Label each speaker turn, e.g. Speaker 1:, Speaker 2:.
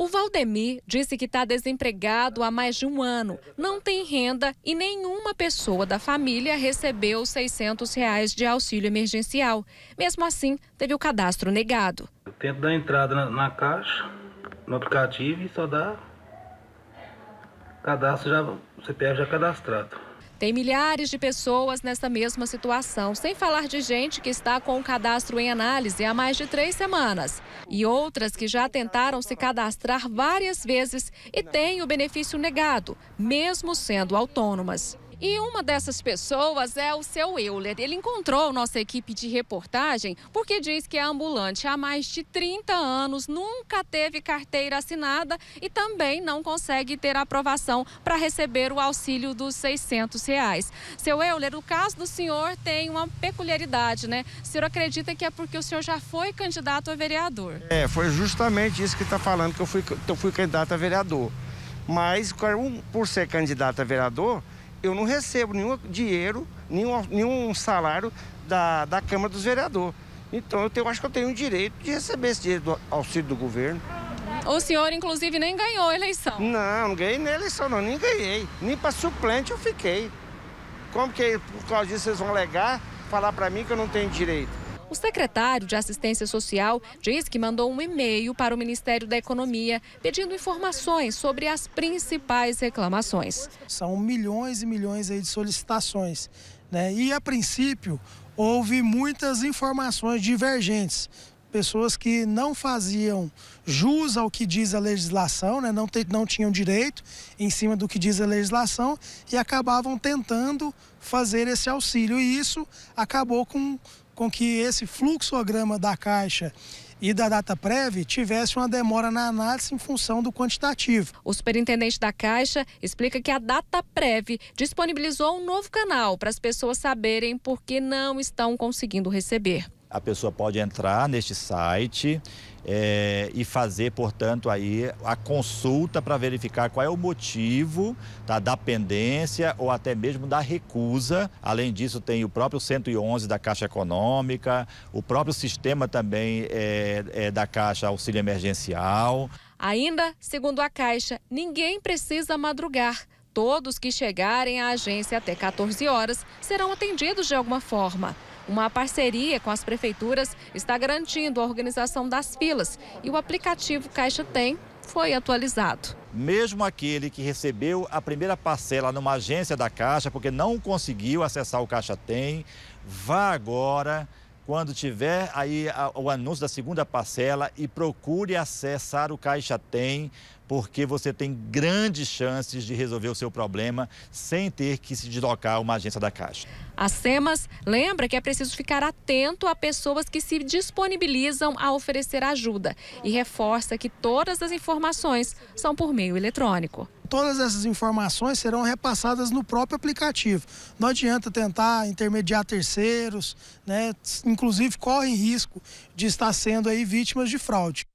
Speaker 1: O Valdemir disse que está desempregado há mais de um ano, não tem renda e nenhuma pessoa da família recebeu R$ 600 reais de auxílio emergencial. Mesmo assim, teve o cadastro negado.
Speaker 2: Eu tento dar entrada na, na caixa, no aplicativo e só dá cadastro já, o CPF já cadastrado.
Speaker 1: Tem milhares de pessoas nessa mesma situação, sem falar de gente que está com o cadastro em análise há mais de três semanas e outras que já tentaram se cadastrar várias vezes e têm o benefício negado, mesmo sendo autônomas. E uma dessas pessoas é o seu Euler. Ele encontrou nossa equipe de reportagem porque diz que é ambulante há mais de 30 anos, nunca teve carteira assinada e também não consegue ter aprovação para receber o auxílio dos 600 reais. Seu Euler, o caso do senhor tem uma peculiaridade, né? O senhor acredita que é porque o senhor já foi candidato a vereador?
Speaker 3: É, foi justamente isso que está falando que eu fui, eu fui candidato a vereador. Mas é por ser candidato a vereador eu não recebo nenhum dinheiro, nenhum, nenhum salário da, da Câmara dos Vereadores. Então eu tenho, acho que eu tenho o direito de receber esse dinheiro do auxílio do governo. O senhor,
Speaker 1: inclusive, nem ganhou a eleição.
Speaker 3: Não, não ganhei nem eleição, não, nem ganhei. Nem para suplente eu fiquei. Como que é por causa disso vocês vão alegar, falar para mim que eu não tenho direito?
Speaker 1: O secretário de Assistência Social diz que mandou um e-mail para o Ministério da Economia pedindo informações sobre as principais reclamações.
Speaker 2: São milhões e milhões aí de solicitações. Né? E, a princípio, houve muitas informações divergentes. Pessoas que não faziam jus ao que diz a legislação, né? não, te, não tinham direito em cima do que diz a legislação e acabavam tentando fazer esse auxílio. E isso acabou com com que esse fluxograma da Caixa e da data prévia tivesse uma demora na análise em
Speaker 1: função do quantitativo. O superintendente da Caixa explica que a data prévia disponibilizou um novo canal para as pessoas saberem por que não estão conseguindo receber
Speaker 4: a pessoa pode entrar neste site é, e fazer, portanto, aí a consulta para verificar qual é o motivo tá, da pendência ou até mesmo da recusa. Além disso, tem o próprio 111 da Caixa Econômica, o próprio sistema também é, é, da Caixa Auxílio Emergencial.
Speaker 1: Ainda, segundo a Caixa, ninguém precisa madrugar. Todos que chegarem à agência até 14 horas serão atendidos de alguma forma. Uma parceria com as prefeituras está garantindo a organização das filas e o aplicativo Caixa Tem foi atualizado.
Speaker 4: Mesmo aquele que recebeu a primeira parcela numa agência da Caixa, porque não conseguiu acessar o Caixa Tem, vá agora quando tiver aí o anúncio da segunda parcela e procure acessar o Caixa Tem, porque você tem grandes chances de resolver o seu problema sem ter que se deslocar a uma agência da Caixa.
Speaker 1: A SEMAS lembra que é preciso ficar atento a pessoas que se disponibilizam a oferecer ajuda e reforça que todas as informações são por meio eletrônico
Speaker 2: todas essas informações serão repassadas no próprio aplicativo. Não adianta tentar intermediar terceiros, né? inclusive corre risco de estar sendo aí vítimas de fraude.